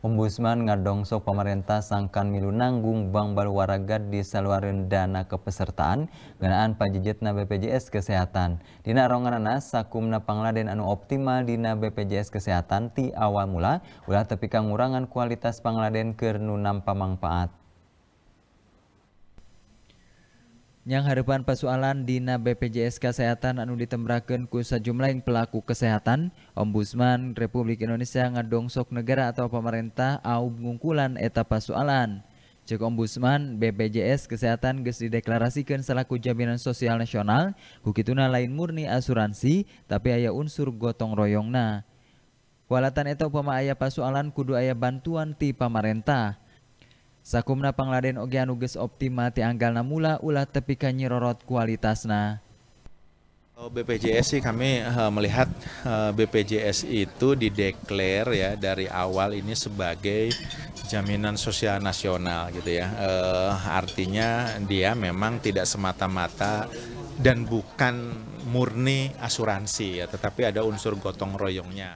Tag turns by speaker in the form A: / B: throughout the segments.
A: Ombudsman ngadongso pemerintah sangkan milu nanggung bank baluwaraga di saluaran dana kepesertaan ganaan pajejetna BPJS Kesehatan. Dina ronganana sakumna pangladen anu optimal dina BPJS Kesehatan ti awal mula ulah tepika ngurangan kualitas pangladen kernu nu nampa yang harapan persoalan Dina BPJS Kesehatan anu ditembrakan ku sejumlah yang pelaku kesehatan, Ombudsman Republik Indonesia ngadongsok negara atau pemerintah au ngungkulan eta persoalan. Cek Ombudsman BPJS Kesehatan geus dideklarasikan selaku jaminan sosial nasional, hukituna lain murni asuransi tapi aya unsur gotong royongna. Walatan eta upama aya pasoalan kudu aya bantuan ti pamarentah. Sakumna pangladen oge anu geus optima ti anggalna mula ulah tepi ka nyirorot kualitasna.
B: BPJS sih kami eh, melihat eh, BPJS itu dideklar ya dari awal ini sebagai jaminan sosial nasional gitu ya. Eh, artinya dia memang tidak semata-mata dan bukan murni asuransi ya, tetapi ada unsur gotong royongnya.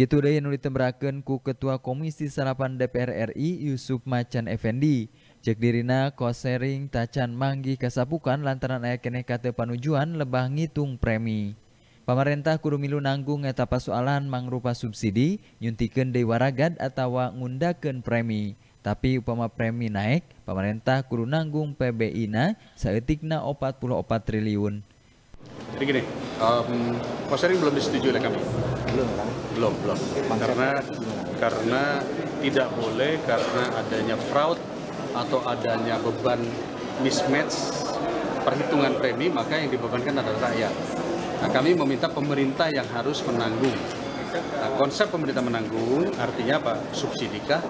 A: yang temberaken ku ketua komisi sapan DPRRI Yusuf macan Effendi Jack Dina koering tacan manggih kasapukan lantaran aya kene K panujan lebah ngitung premi pemerintah Kurung Millu Nanggung eta pasalan mangrupa subsidinyuntikken Dewaragad atautawa ngundaken premi tapi upama premi naik pemerintah Kurung nanggung PBna saya tikna 44 triliun
C: um, Mas belum disetujui oleh kami. Belum kan? Belum, belum. Karena karena tidak boleh karena adanya fraud atau adanya beban mismatch perhitungan premi maka yang dibebankan adalah rakyat. Nah, kami meminta pemerintah yang harus menanggung. Nah, konsep pemerintah menanggung artinya apa? Subsidi kah?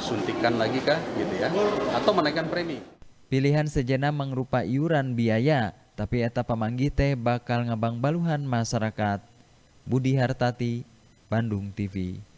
C: suntikan lagi kah, gitu ya? Atau menaikkan premi?
A: Pilihan sejenak mengrupa iuran biaya tapi eta pamanggi teh bakal ngabang baluhan masyarakat Budi Hartati Bandung TV